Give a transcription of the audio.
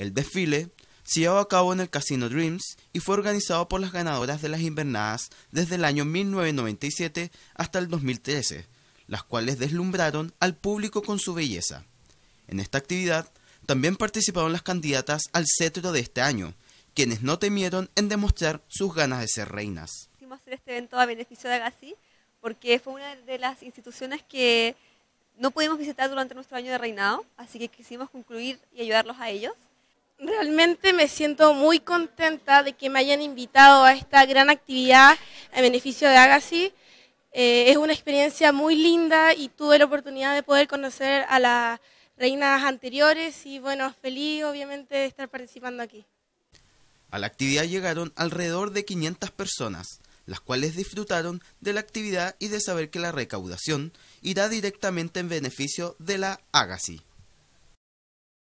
El desfile se llevó a cabo en el Casino Dreams y fue organizado por las ganadoras de las invernadas desde el año 1997 hasta el 2013, las cuales deslumbraron al público con su belleza. En esta actividad también participaron las candidatas al cetro de este año, quienes no temieron en demostrar sus ganas de ser reinas. Quisimos hacer este evento a beneficio de Agassi porque fue una de las instituciones que no pudimos visitar durante nuestro año de reinado, así que quisimos concluir y ayudarlos a ellos. Realmente me siento muy contenta de que me hayan invitado a esta gran actividad en beneficio de Agassi. Eh, es una experiencia muy linda y tuve la oportunidad de poder conocer a las reinas anteriores y bueno, feliz obviamente de estar participando aquí. A la actividad llegaron alrededor de 500 personas, las cuales disfrutaron de la actividad y de saber que la recaudación irá directamente en beneficio de la Agassi.